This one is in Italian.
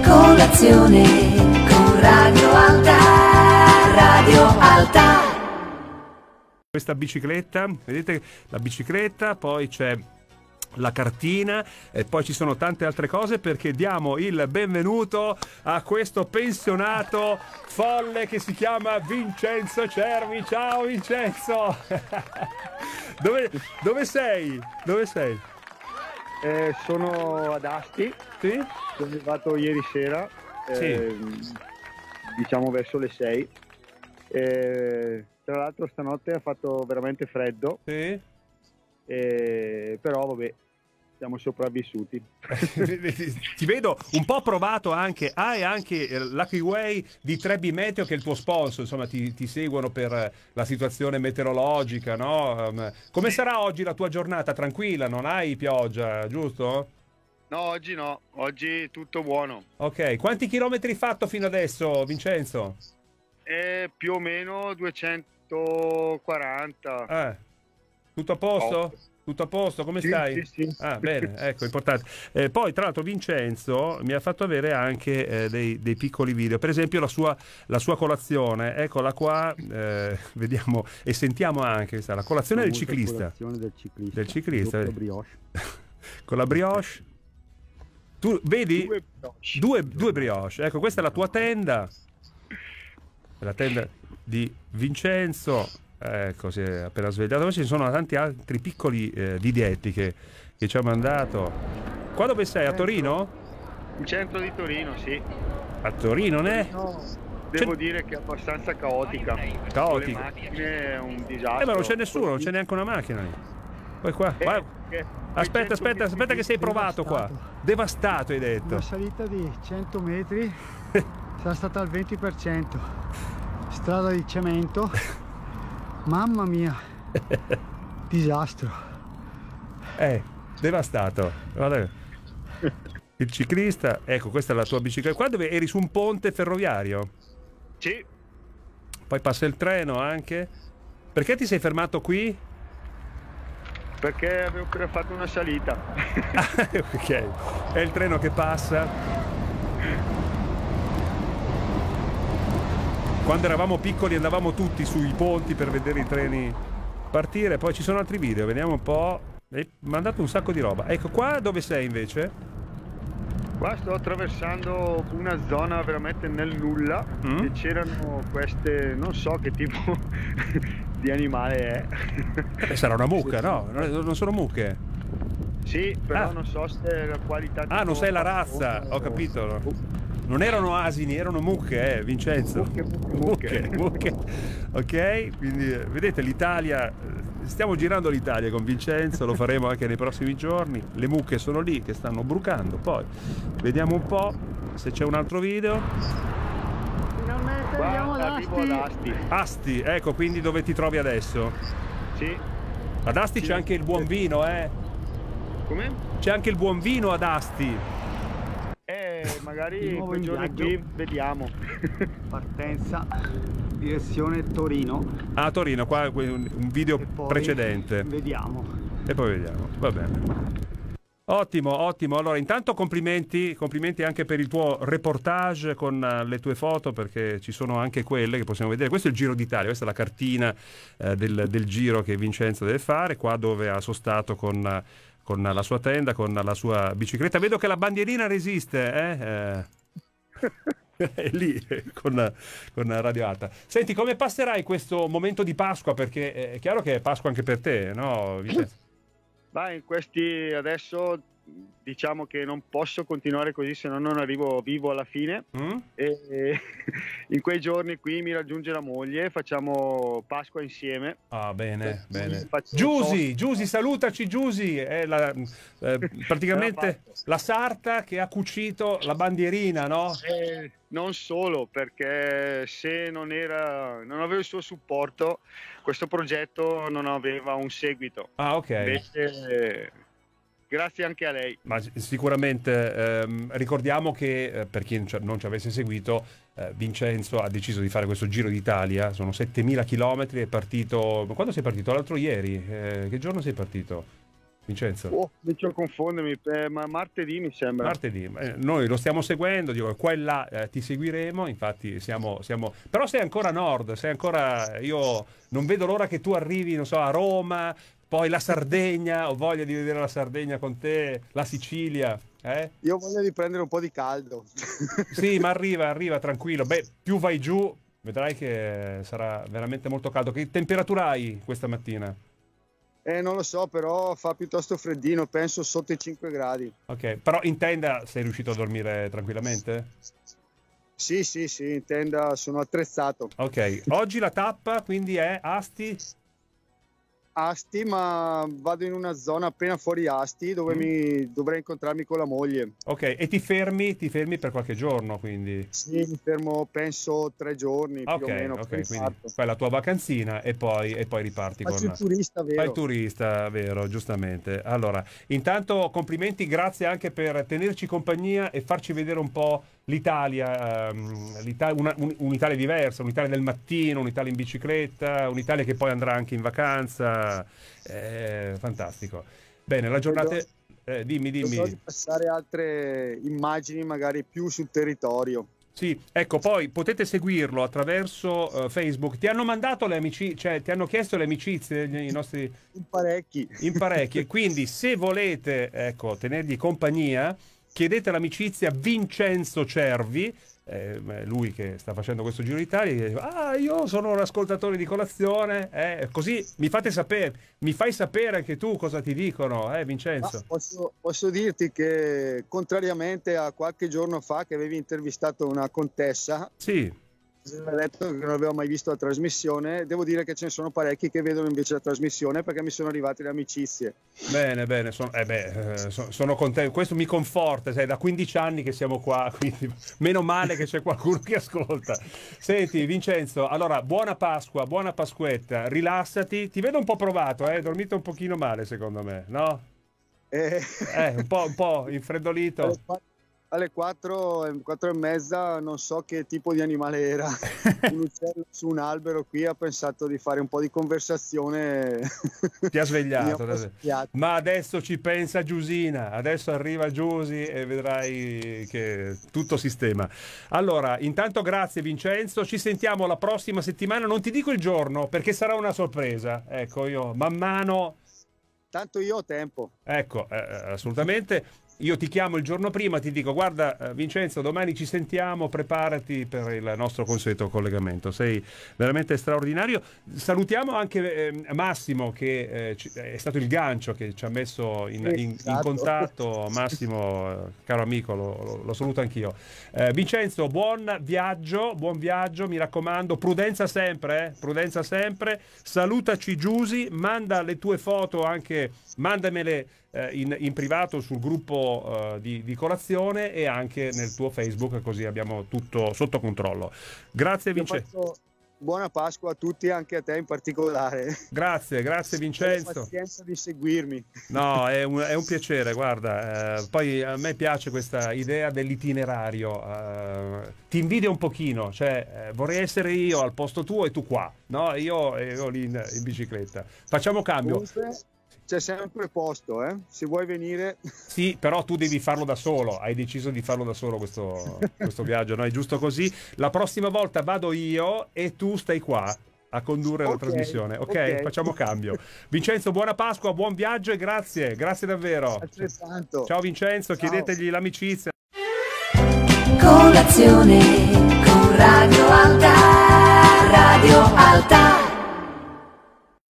colazione con Radio Alta, Radio Alta. Questa bicicletta, vedete la bicicletta, poi c'è la cartina e poi ci sono tante altre cose perché diamo il benvenuto a questo pensionato folle che si chiama Vincenzo Cervi. Ciao Vincenzo! dove, dove sei? Dove sei? Eh, sono ad Asti, sì. sono arrivato ieri sera, eh, sì. Ehm, diciamo verso le 6. Eh, tra l'altro stanotte ha fatto veramente freddo, sì. Eh, però vabbè, siamo sopravvissuti. Ti vedo un po' provato anche, hai ah, anche eh, Lucky Way di Trebi Meteo che è il tuo sponsor, insomma ti, ti seguono per eh, la situazione meteorologica, no? Um, come sarà oggi la tua giornata? Tranquilla, non hai pioggia, giusto? No, oggi no, oggi tutto buono. Ok, quanti chilometri hai fatto fino adesso Vincenzo? Eh, più o meno 240. Eh. Tutto a posto? Oh. Tutto a posto, come sì, stai? Sì, sì. Ah, bene, ecco, importante. Eh, poi, tra l'altro, Vincenzo mi ha fatto avere anche eh, dei, dei, piccoli video, per esempio la sua, la sua colazione, eccola qua, eh, vediamo e sentiamo anche questa, la colazione del ciclista. colazione del ciclista. Del ciclista. Con brioche. Con la brioche. Tu vedi? Due brioche. Due, due brioche. Ecco, questa è la tua tenda. La tenda di Vincenzo Ecco, si è appena svegliato. Poi ci sono tanti altri piccoli eh, videtti che, che, ci ha mandato. Qua dove sei? a Torino? In centro di Torino, sì. A Torino, ne? No. Devo dire che è abbastanza caotica. Caotica. Macchine, è un disastro. Eh, ma non c'è nessuno, non c'è neanche una macchina lì. Poi qua, eh, qua. Eh, aspetta, aspetta, aspetta che sei provato devastato. qua. Devastato hai detto. Una salita di 100 metri sarà stata al 20%. Strada di cemento. Mamma mia. Disastro. Eh, devastato. Guarda. Il ciclista, ecco, questa è la tua bicicletta. Qua dove eri su un ponte ferroviario? Sì. Poi passa il treno anche. Perché ti sei fermato qui? Perché avevo fatto una salita. ok, è il treno che passa. Quando eravamo piccoli andavamo tutti sui ponti per vedere i treni partire. Poi ci sono altri video, vediamo un po'. Mi hai mandato un sacco di roba. Ecco qua dove sei invece? Qua sto attraversando una zona veramente nel nulla mm? e c'erano queste, non so che tipo di animale è. Eh, sarà una mucca, no? Non sono mucche. Sì, però ah. non so se la qualità... Ah, non sei la razza, ho capito. O non erano asini, erano mucche, eh, Vincenzo. Mucche, mucche, mucche. ok, quindi eh, vedete l'Italia, eh, stiamo girando l'Italia con Vincenzo, lo faremo anche nei prossimi giorni. Le mucche sono lì che stanno brucando. Poi vediamo un po' se c'è un altro video. Finalmente Guarda, arriviamo ad Asti. Asti, ecco quindi dove ti trovi adesso. Sì. Ad Asti sì. c'è anche il buon vino, eh. Come? C'è anche il buon vino ad Asti magari quei giorni qui vediamo. Partenza, direzione Torino. Ah, Torino, qua un video precedente. Vediamo. E poi vediamo, va bene. Ottimo, ottimo. Allora, intanto complimenti, complimenti, anche per il tuo reportage con eh, le tue foto, perché ci sono anche quelle che possiamo vedere. Questo è il Giro d'Italia, questa è la cartina eh, del, del, giro che Vincenzo deve fare, qua dove ha sostato con eh, con la sua tenda, con la sua bicicletta. Vedo che la bandierina resiste, eh? eh. è lì eh, con, con Radio Alta. Senti, come passerai questo momento di Pasqua? Perché eh, è chiaro che è Pasqua anche per te, no? Vincenzo? Beh, in questi adesso diciamo che non posso continuare così se no non arrivo vivo alla fine mm? e, e, in quei giorni qui mi raggiunge la moglie facciamo Pasqua insieme ah bene sì, bene Giusi, Giusi salutaci Giusi è la, eh, praticamente la sarta che ha cucito la bandierina no? Eh, non solo perché se non era non avevo il suo supporto questo progetto non aveva un seguito ah ok Invece, Grazie anche a lei. Ma sicuramente ehm, ricordiamo che, eh, per chi cioè, non ci avesse seguito, eh, Vincenzo ha deciso di fare questo giro d'Italia, sono 7000 km, è partito... Quando sei partito? L'altro ieri? Eh, che giorno sei partito? Vincenzo? Oh, inizio a confondermi, eh, ma martedì mi sembra. Martedì, eh, noi lo stiamo seguendo, dico, qua e là eh, ti seguiremo, infatti siamo, siamo, Però sei ancora a nord, sei ancora... Io non vedo l'ora che tu arrivi, non so, a Roma, poi la Sardegna, ho voglia di vedere la Sardegna con te, la Sicilia. Eh? Io ho voglia di prendere un po' di caldo. sì, ma arriva, arriva, tranquillo. Beh, più vai giù, vedrai che sarà veramente molto caldo. Che temperatura hai questa mattina? Eh, non lo so, però fa piuttosto freddino, penso sotto i 5 gradi. Ok, però in tenda sei riuscito a dormire tranquillamente? Sì, sì, sì, in tenda sono attrezzato. Ok, oggi la tappa quindi è Asti? Asti, ma vado in una zona appena fuori Asti dove mm. mi, dovrei incontrarmi con la moglie. Ok, e ti fermi, ti fermi per qualche giorno quindi? Sì, mi fermo penso tre giorni okay, più o meno. Ok, quindi fai la tua vacanzina e poi, e poi riparti Faccio con... il turista, vero? Fai il turista, vero, giustamente. Allora, intanto complimenti, grazie anche per tenerci compagnia e farci vedere un po' l'Italia, um, un'Italia diversa, un'Italia del mattino, un'Italia in bicicletta, un'Italia che poi andrà anche in vacanza era fantastico. Bene, la giornata... Eh, dimmi, dimmi. di passare altre immagini magari più sul territorio. Sì, ecco, poi potete seguirlo attraverso uh, Facebook. Ti hanno mandato le amicizie, cioè ti hanno chiesto le amicizie eh, i nostri... In parecchi. In parecchi. Quindi se volete, ecco, tenergli compagnia, chiedete l'amicizia a Vincenzo Cervi, eh, lui che sta facendo questo giro d'Italia gli dice, ah io sono un ascoltatore di colazione eh, così mi fate sapere mi fai sapere anche tu cosa ti dicono eh, Vincenzo posso, posso, dirti che contrariamente a qualche giorno fa che avevi intervistato una contessa sì ha detto che non avevo mai visto la trasmissione, devo dire che ce ne sono parecchi che vedono invece la trasmissione perché mi sono arrivate le amicizie. Bene, bene, son, eh beh, eh, son, sono contento, questo mi conforta, sai, da 15 anni che siamo qua, quindi meno male che c'è qualcuno che ascolta. Senti Vincenzo, allora buona Pasqua, buona Pasquetta, rilassati, ti vedo un po' provato, hai eh? dormito un pochino male secondo me, no? Eh, eh un, po', un po' infreddolito alle 4, 4, e mezza non so che tipo di animale era, un uccello su un albero qui ha pensato di fare un po' di conversazione. Ti ha svegliato. adesso. Ma adesso ci pensa Giusina, adesso arriva Giusi e vedrai che tutto sistema. Allora, intanto grazie Vincenzo, ci sentiamo la prossima settimana, non ti dico il giorno perché sarà una sorpresa, ecco io man mano... Tanto io ho tempo. Ecco, eh, eh assolutamente io ti chiamo il giorno prima, ti dico guarda eh, Vincenzo, domani ci sentiamo, preparati per il nostro consueto collegamento. Sei veramente straordinario. Salutiamo anche eh, Massimo che eh, è stato il gancio che ci ha messo in, in, in esatto. contatto. Massimo, eh, caro amico, lo, lo, saluto anch'io. Eh, Vincenzo, buon viaggio, buon viaggio, mi raccomando, prudenza sempre, prudenza sempre. Salutaci Giusi, manda le tue foto anche, mandamele eh, in, in, privato sul gruppo eh, di, di, colazione e anche nel tuo Facebook, così abbiamo tutto sotto controllo. Grazie Vincenzo. Buona Pasqua a tutti, anche a te in particolare. Grazie, grazie Vincenzo. Per pazienza di seguirmi. No, è un, è un piacere, guarda. Eh, poi a me piace questa idea dell'itinerario. Eh, ti invidio un pochino, cioè eh, vorrei essere io al posto tuo e tu qua. No, io, eh, io lì in, in bicicletta. Facciamo cambio. Comunque c'è sempre posto, eh? se vuoi venire. Sì, però tu devi farlo da solo, hai deciso di farlo da solo questo, questo viaggio, no? È giusto così. La prossima volta vado io e tu stai qua a condurre okay, la trasmissione. Ok, facciamo cambio. Vincenzo, buona Pasqua, buon viaggio e grazie, grazie davvero. Ciao Vincenzo, Ciao. chiedetegli l'amicizia. Colazione con Radio Alta, Radio Alta.